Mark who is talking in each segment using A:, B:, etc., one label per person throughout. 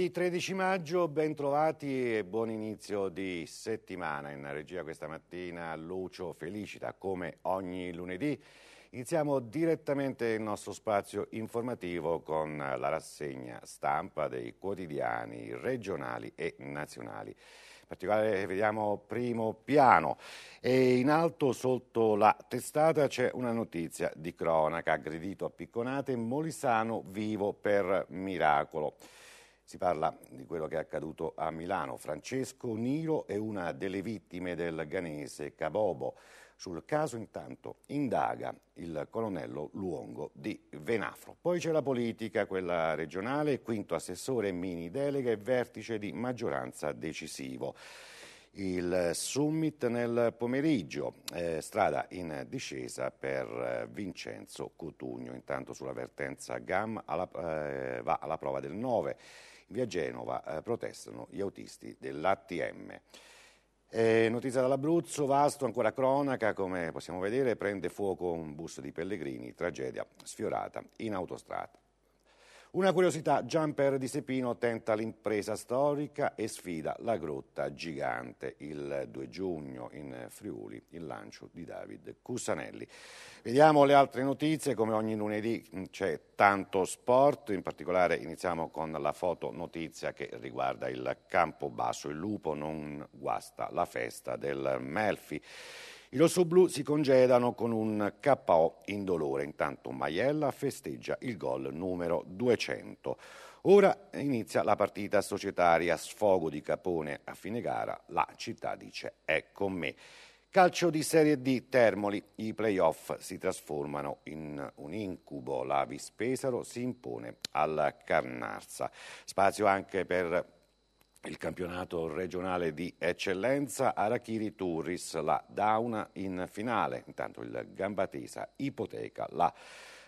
A: Venerdì 13 maggio, bentrovati e buon inizio di settimana. In regia questa mattina Lucio Felicita, come ogni lunedì. Iniziamo direttamente il nostro spazio informativo con la rassegna stampa dei quotidiani regionali e nazionali. In particolare vediamo primo piano e in alto sotto la testata c'è una notizia di cronaca, aggredito a picconate, Molisano vivo per miracolo. Si parla di quello che è accaduto a Milano. Francesco Niro è una delle vittime del ganese Cabobo. Sul caso intanto indaga il colonnello Luongo di Venafro. Poi c'è la politica, quella regionale, quinto assessore, mini delega e vertice di maggioranza decisivo. Il summit nel pomeriggio, eh, strada in discesa per eh, Vincenzo Cotugno. Intanto sulla vertenza GAM alla, eh, va alla prova del 9 Via Genova eh, protestano gli autisti dell'ATM. Eh, notizia dall'Abruzzo, vasto, ancora cronaca, come possiamo vedere, prende fuoco un bus di pellegrini, tragedia sfiorata in autostrada. Una curiosità, Jumper di Sepino tenta l'impresa storica e sfida la grotta gigante. Il 2 giugno in Friuli il lancio di David Cusanelli. Vediamo le altre notizie, come ogni lunedì mm, c'è tanto sport, in particolare iniziamo con la foto notizia che riguarda il Campobasso. Il lupo non guasta la festa del Melfi. I rossoblù si congedano con un KO indolore, intanto Maiella festeggia il gol numero 200. Ora inizia la partita societaria, sfogo di Capone a fine gara, la città dice è con ecco me. Calcio di Serie D Termoli, i playoff si trasformano in un incubo, la Vispesaro si impone al Carnarza. Spazio anche per il campionato regionale di eccellenza, Arachiri Turris la Dauna in finale, intanto il Gambatesa ipoteca la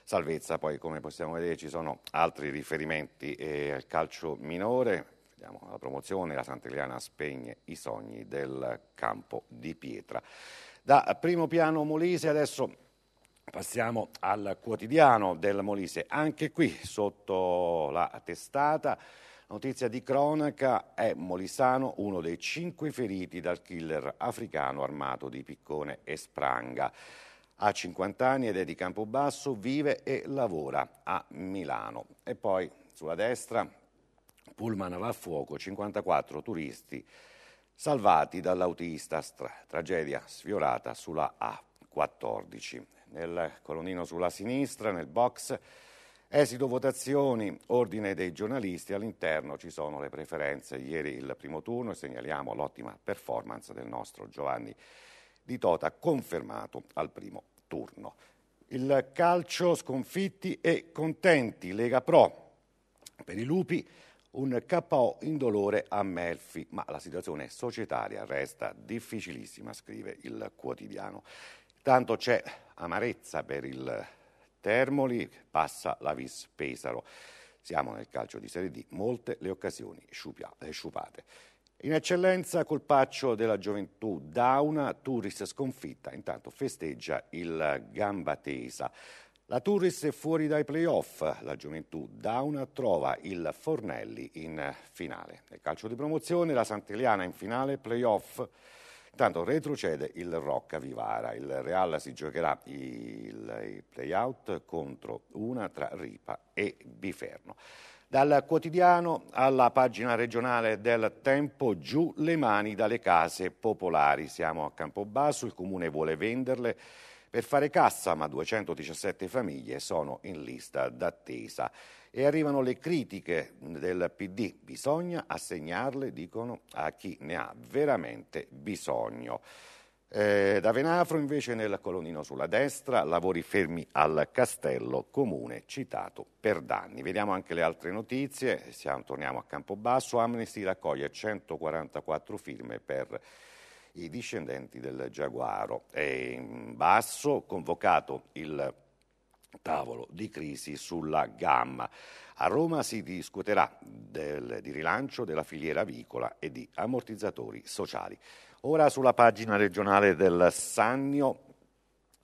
A: salvezza, poi come possiamo vedere ci sono altri riferimenti eh, al calcio minore, vediamo la promozione, la Sant'Eliana spegne i sogni del campo di pietra. Da primo piano Molise adesso Passiamo al quotidiano del Molise, anche qui sotto la testata Notizia di cronaca è Molisano, uno dei cinque feriti dal killer africano armato di piccone e spranga. Ha 50 anni ed è di Campobasso, vive e lavora a Milano. E poi sulla destra, Pullman va a fuoco, 54 turisti salvati dall'autista, tragedia sfiorata sulla A14. Nel colonnino sulla sinistra, nel box, Esito votazioni, ordine dei giornalisti, all'interno ci sono le preferenze. Ieri il primo turno e segnaliamo l'ottima performance del nostro Giovanni Di Tota, confermato al primo turno. Il calcio sconfitti e contenti, Lega Pro per i Lupi, un KO indolore a Melfi, ma la situazione societaria resta difficilissima, scrive il quotidiano. Tanto c'è amarezza per il Termoli, passa la Vis Pesaro. Siamo nel calcio di Serie D, molte le occasioni eh, sciupate. In eccellenza colpaccio della gioventù Dauna, Turis sconfitta, intanto festeggia il gamba tesa. La Turis è fuori dai playoff, la gioventù Dauna trova il Fornelli in finale. Nel calcio di promozione la Sant'Eliana in finale, playoff Intanto retrocede il Rocca Vivara. Il Real si giocherà il play-out contro una tra Ripa e Biferno. Dal quotidiano alla pagina regionale del tempo, giù le mani dalle case popolari. Siamo a Campobasso, il comune vuole venderle per fare cassa, ma 217 famiglie sono in lista d'attesa. E arrivano le critiche del PD, bisogna assegnarle, dicono, a chi ne ha veramente bisogno. Eh, da Venafro invece nel colonnino sulla destra, lavori fermi al castello comune citato per danni. Vediamo anche le altre notizie, Siamo, torniamo a Campobasso, Amnesty raccoglie 144 firme per i discendenti del Giaguaro. E in basso convocato il tavolo di crisi sulla gamma. A Roma si discuterà del, di rilancio della filiera avicola e di ammortizzatori sociali. Ora sulla pagina regionale del Sannio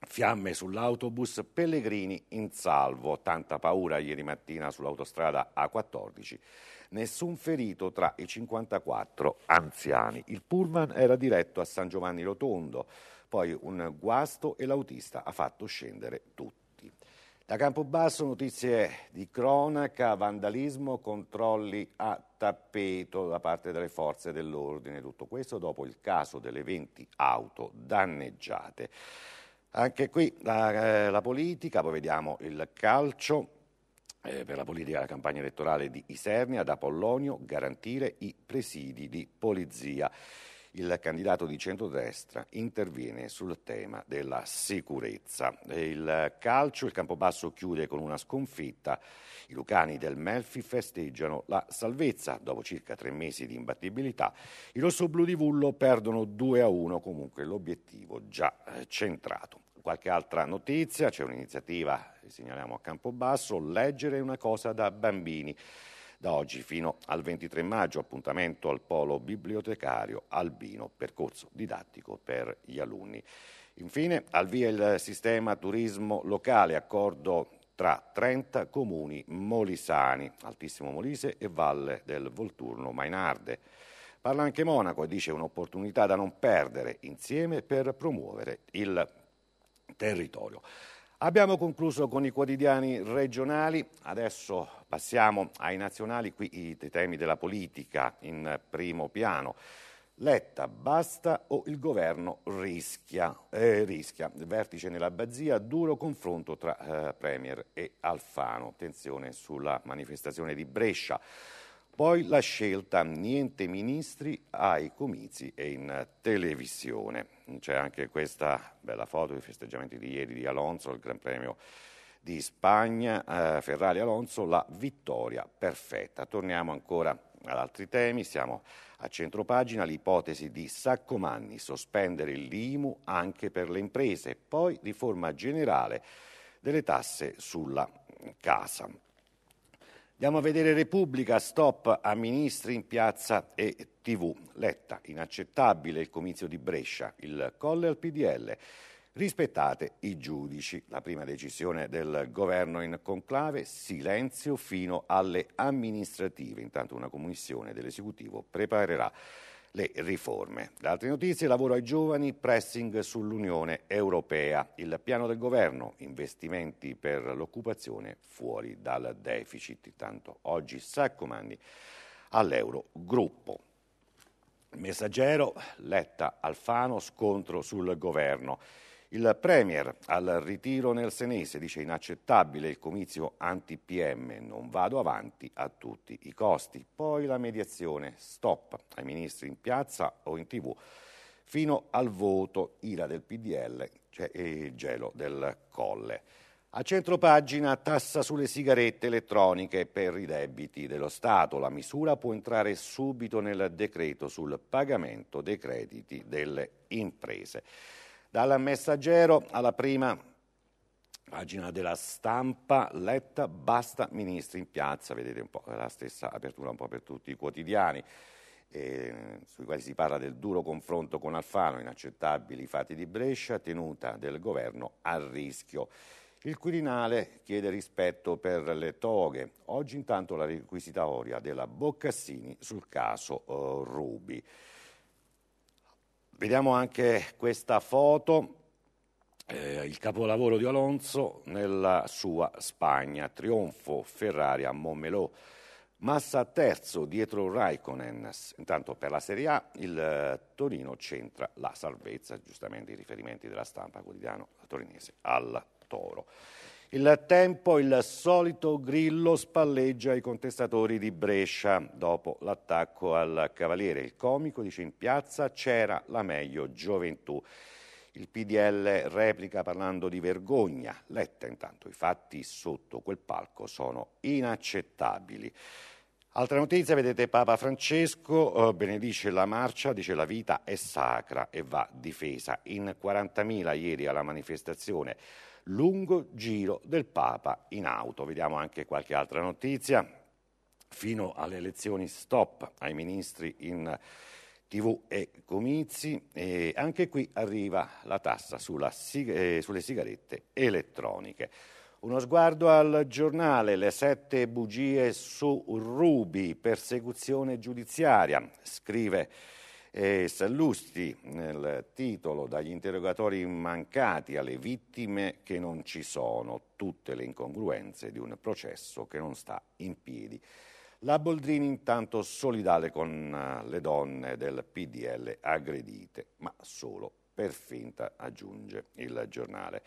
A: Fiamme sull'autobus, Pellegrini in salvo, tanta paura ieri mattina sull'autostrada A14, nessun ferito tra i 54 anziani. Il pullman era diretto a San Giovanni Rotondo, poi un guasto e l'autista ha fatto scendere tutti. Da Campobasso notizie di cronaca, vandalismo, controlli a tappeto da parte delle forze dell'ordine. Tutto questo dopo il caso delle 20 auto danneggiate. Anche qui la, eh, la politica, poi vediamo il calcio. Eh, per la politica della campagna elettorale di Isernia, da Pollonio, garantire i presidi di polizia il candidato di centrodestra interviene sul tema della sicurezza. Il calcio, il Campobasso chiude con una sconfitta, i Lucani del Melfi festeggiano la salvezza dopo circa tre mesi di imbattibilità, i rossoblu di Vullo perdono 2 a 1, comunque l'obiettivo già eh, centrato. Qualche altra notizia, c'è un'iniziativa, segnaliamo a Campobasso, leggere una cosa da bambini. Da oggi fino al 23 maggio appuntamento al polo bibliotecario Albino, percorso didattico per gli alunni. Infine, al via il sistema turismo locale, accordo tra 30 comuni molisani, Altissimo Molise e Valle del Volturno Mainarde. Parla anche Monaco e dice un'opportunità da non perdere insieme per promuovere il territorio. Abbiamo concluso con i quotidiani regionali, adesso passiamo ai nazionali, qui i temi della politica in primo piano. Letta, basta o il governo rischia. Eh, rischia. Vertice nell'abbazia, duro confronto tra eh, Premier e Alfano. Attenzione sulla manifestazione di Brescia. Poi la scelta, niente ministri ai comizi e in televisione. C'è anche questa bella foto dei festeggiamenti di ieri di Alonso, il Gran Premio di Spagna, eh, Ferrari Alonso, la vittoria perfetta. Torniamo ancora ad altri temi, siamo a centropagina, l'ipotesi di Saccomanni, sospendere l'IMU anche per le imprese, poi riforma generale delle tasse sulla casa. Andiamo a vedere Repubblica, stop a ministri in piazza e tv. Letta, inaccettabile il comizio di Brescia, il colle al PDL. Rispettate i giudici. La prima decisione del governo in conclave, silenzio fino alle amministrative. Intanto una commissione dell'esecutivo preparerà le riforme. Da altre notizie, lavoro ai giovani, pressing sull'Unione Europea, il piano del governo, investimenti per l'occupazione fuori dal deficit. Tanto oggi Saccomanni all'Eurogruppo. Messaggero, Letta Alfano, scontro sul governo. Il Premier al ritiro nel Senese dice inaccettabile il comizio anti-PM, non vado avanti a tutti i costi. Poi la mediazione, stop ai ministri in piazza o in tv. Fino al voto, ira del PDL cioè, e gelo del colle. A centro pagina, tassa sulle sigarette elettroniche per i debiti dello Stato. La misura può entrare subito nel decreto sul pagamento dei crediti delle imprese. Dal messaggero alla prima pagina della stampa, letta, basta ministri in piazza, vedete un po' la stessa apertura un po' per tutti i quotidiani. Eh, sui quali si parla del duro confronto con Alfano, inaccettabili i fatti di Brescia, tenuta del governo a rischio. Il Quirinale chiede rispetto per le toghe. Oggi intanto la requisitoria della Boccassini sul caso eh, Rubi. Vediamo anche questa foto, eh, il capolavoro di Alonso nella sua Spagna, trionfo Ferrari a Montmeló. Massa terzo dietro Raikkonen, intanto per la Serie A il eh, Torino centra la salvezza, giustamente i riferimenti della stampa quotidiano torinese al Toro. Il tempo, il solito grillo spalleggia i contestatori di Brescia dopo l'attacco al Cavaliere. Il comico dice in piazza c'era la meglio gioventù. Il PDL replica parlando di vergogna. Letta intanto i fatti sotto quel palco sono inaccettabili. Altra notizia, vedete Papa Francesco eh, benedice la marcia, dice la vita è sacra e va difesa. In 40.000 ieri alla manifestazione lungo giro del Papa in auto. Vediamo anche qualche altra notizia. Fino alle elezioni stop ai ministri in TV e comizi. E anche qui arriva la tassa sulla, eh, sulle sigarette elettroniche. Uno sguardo al giornale, le sette bugie su Rubi, persecuzione giudiziaria, scrive e Sallusti, nel titolo Dagli interrogatori mancati alle vittime che non ci sono, tutte le incongruenze di un processo che non sta in piedi. La Boldrini intanto solidale con eh, le donne del PDL aggredite, ma solo per finta, aggiunge il giornale.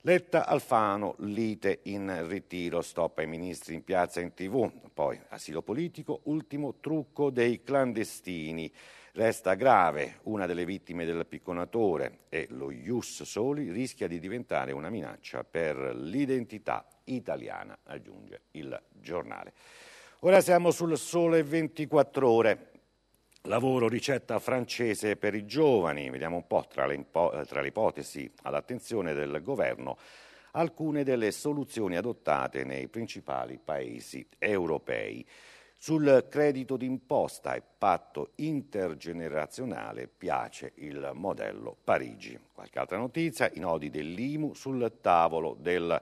A: Letta Alfano, lite in ritiro, stop ai ministri in piazza in tv, poi asilo politico, ultimo trucco dei clandestini. Resta grave, una delle vittime del picconatore e lo Ius Soli rischia di diventare una minaccia per l'identità italiana, aggiunge il giornale. Ora siamo sul sole 24 ore. Lavoro, ricetta francese per i giovani. Vediamo un po' tra le, impo- tra le ipotesi all'attenzione del governo alcune delle soluzioni adottate nei principali paesi europei. Sul credito d'imposta e patto intergenerazionale piace il modello Parigi. Qualche altra notizia, i nodi dell'IMU sul tavolo del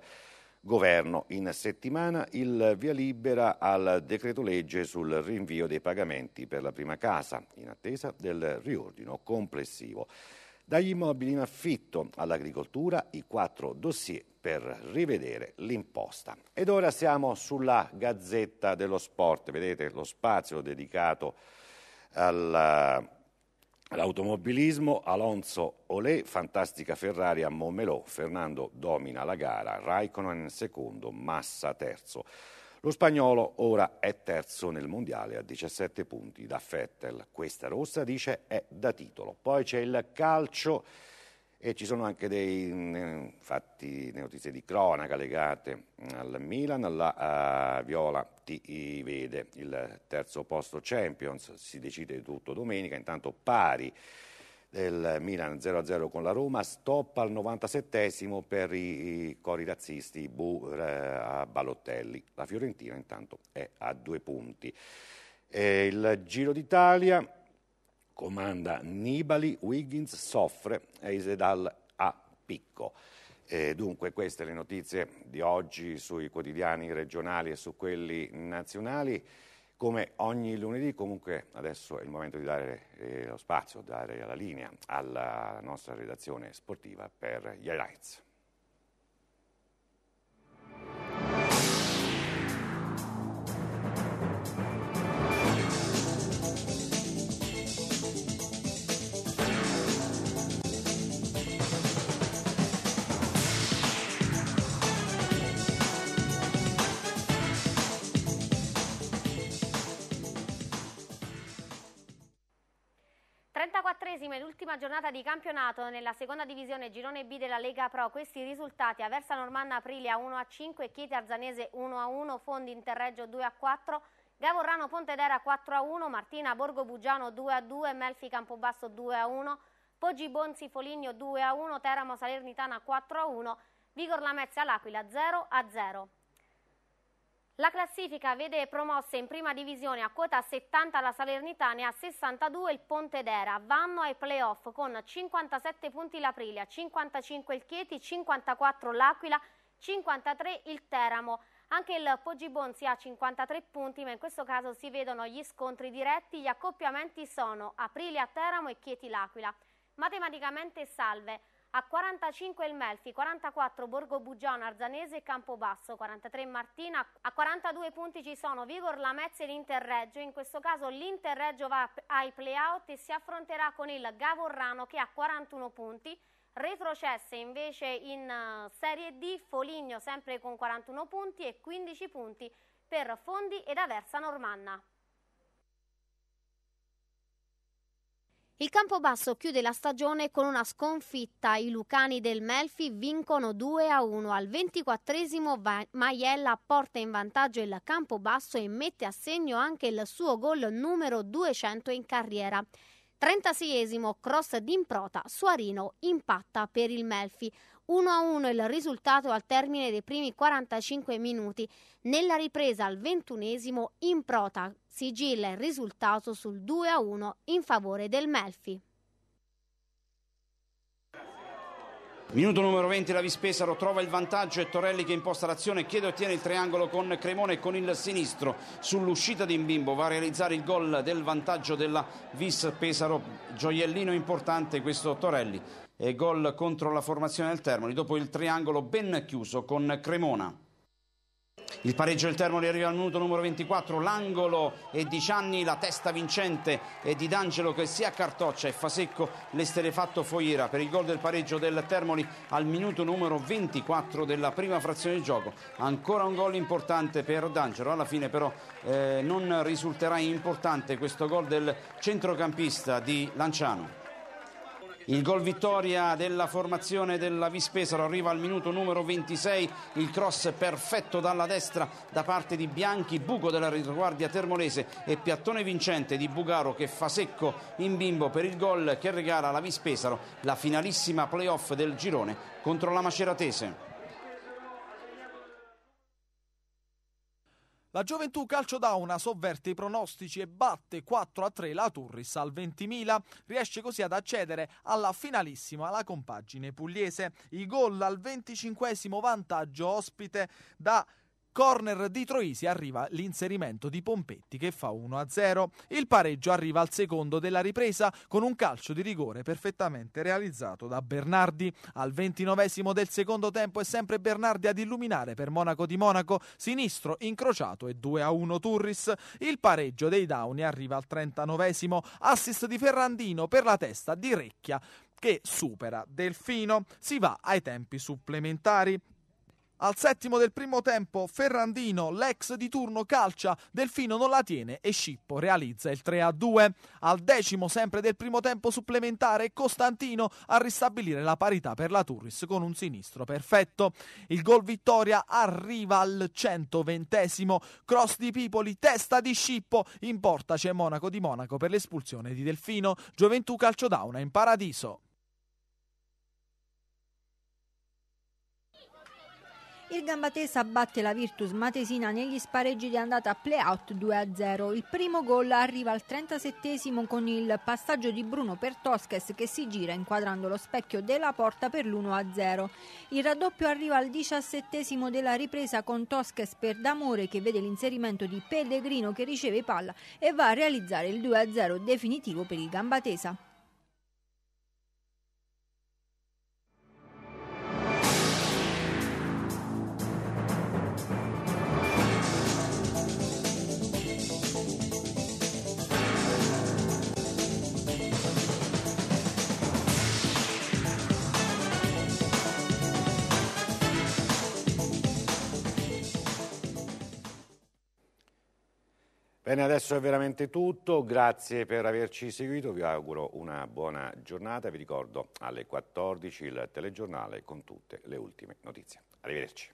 A: governo. In settimana il via libera al decreto legge sul rinvio dei pagamenti per la prima casa, in attesa del riordino complessivo. Dagli immobili in affitto all'agricoltura, i quattro dossier per rivedere l'imposta. Ed ora siamo sulla Gazzetta dello Sport, vedete lo spazio dedicato alla L'automobilismo, Alonso Olé, fantastica Ferrari a Montmelò, Fernando domina la gara, Raikkonen secondo, Massa terzo. Lo spagnolo ora è terzo nel mondiale a 17 punti da Fettel. Questa rossa dice è da titolo. Poi c'è il calcio e ci sono anche dei mm, fatti, notizie di cronaca legate mm, al Milan, la uh, Viola ti vede il terzo posto Champions, si decide tutto domenica, intanto pari del Milan 0-0 con la Roma, stop al 97 per i cori razzisti Bu eh, a Balottelli, la Fiorentina intanto è a due punti. E il Giro d'Italia comanda Nibali, Wiggins soffre, Eisedal a picco. E dunque queste le notizie di oggi sui quotidiani regionali e su quelli nazionali. Come ogni lunedì, comunque adesso è il momento di dare eh, lo spazio, dare la linea alla nostra redazione sportiva per gli highlights.
B: ventunesima ed ultima giornata di campionato nella seconda divisione Girone B della Lega Pro. Questi risultati Aversa Normanna Aprilia 1-5, a Chieti Arzanese 1-1, a Fondi Interreggio 2-4, a Gavorrano Pontedera 4-1, a Martina Borgo Bugiano 2-2, a Melfi Campobasso 2-1, a Poggi Bonzi Foligno 2-1, a Teramo Salernitana 4-1, a Vigor Lamezia L'Aquila 0-0. a la classifica vede promosse in prima divisione a quota 70 la Salernitana e a 62 il Pontedera. Vanno ai playoff con 57 punti l'Aprilia, 55 il Chieti, 54 l'Aquila, 53 il Teramo. Anche il Poggibonsi ha 53 punti, ma in questo caso si vedono gli scontri diretti. Gli accoppiamenti sono Aprilia Teramo e Chieti L'Aquila. Matematicamente salve a 45 il Melfi, 44 Borgo Bugiano, Arzanese e Campobasso, 43 Martina, a 42 punti ci sono Vigor, Lamezia e l'Interreggio, in questo caso l'Interreggio va ai playout e si affronterà con il Gavorrano che ha 41 punti, retrocesse invece in eh, Serie D Foligno sempre con 41 punti e 15 punti per Fondi ed Aversa Normanna. Il Campobasso chiude la stagione con una sconfitta. I Lucani del Melfi vincono 2 a 1. Al 24esimo Maiella porta in vantaggio il Campobasso e mette a segno anche il suo gol numero 200 in carriera. 36esimo cross d'improta, Suarino impatta per il Melfi. 1 a 1 il risultato al termine dei primi 45 minuti. Nella ripresa al ventunesimo improta sigilla il risultato sul 2-1 in favore del Melfi.
C: Minuto numero 20 la Vispesaro trova il vantaggio e Torelli che imposta l'azione chiede e ottiene il triangolo con Cremone e con il sinistro sull'uscita di Imbimbo va a realizzare il gol del vantaggio della Vispesaro gioiellino importante questo Torelli e gol contro la formazione del Termoli dopo il triangolo ben chiuso con Cremona il pareggio del Termoli arriva al minuto numero 24, l'angolo è di Cianni, la testa vincente è di D'Angelo che si accartoccia e fa secco l'esterefatto Foiera per il gol del pareggio del Termoli al minuto numero 24 della prima frazione di gioco. Ancora un gol importante per D'Angelo, alla fine però eh, non risulterà importante questo gol del centrocampista di Lanciano. Il gol vittoria della formazione della Vispesaro arriva al minuto numero 26, il cross perfetto dalla destra da parte di Bianchi, buco della retroguardia termolese e piattone vincente di Bugaro che fa secco in bimbo per il gol che regala alla Vispesaro la finalissima playoff del girone contro la Maceratese. La
D: Gioventù Calcio Dauna sovverte i pronostici e batte 4-3 la Turris al 20.000. Riesce così ad accedere alla finalissima la compagine pugliese. I gol al 25 vantaggio ospite da Corner di Troisi arriva l'inserimento di Pompetti che fa 1-0. Il pareggio arriva al secondo della ripresa con un calcio di rigore perfettamente realizzato da Bernardi. Al ventinovesimo del secondo tempo è sempre Bernardi ad illuminare per Monaco di Monaco, sinistro incrociato e 2-1 Turris. Il pareggio dei Downi arriva al trentanovesimo, assist di Ferrandino per la testa di Recchia che supera Delfino. Si va ai tempi supplementari. Al settimo del primo tempo Ferrandino, l'ex di turno calcia, Delfino non la tiene e Scippo realizza il 3-2. Al decimo sempre del primo tempo supplementare Costantino a ristabilire la parità per la Turris con un sinistro perfetto. Il gol vittoria arriva al 120esimo, cross di Pipoli, testa di Scippo, in porta c'è Monaco di Monaco per l'espulsione di Delfino, Gioventù Calciodauna in paradiso. Il Gambatesa batte la Virtus Matesina negli spareggi di andata a playout 2-0. Il primo gol arriva al 37 con il passaggio di Bruno per Tosques che si gira inquadrando lo specchio della porta per l'1-0. Il raddoppio arriva al 17 della ripresa con Tosques per D'Amore che vede l'inserimento di Pellegrino che riceve palla e va a realizzare il 2-0 definitivo per il Gambatesa.
A: Bene, adesso è veramente tutto, grazie per averci seguito, vi auguro una buona giornata, vi ricordo alle 14 il telegiornale con tutte le ultime notizie. Arrivederci.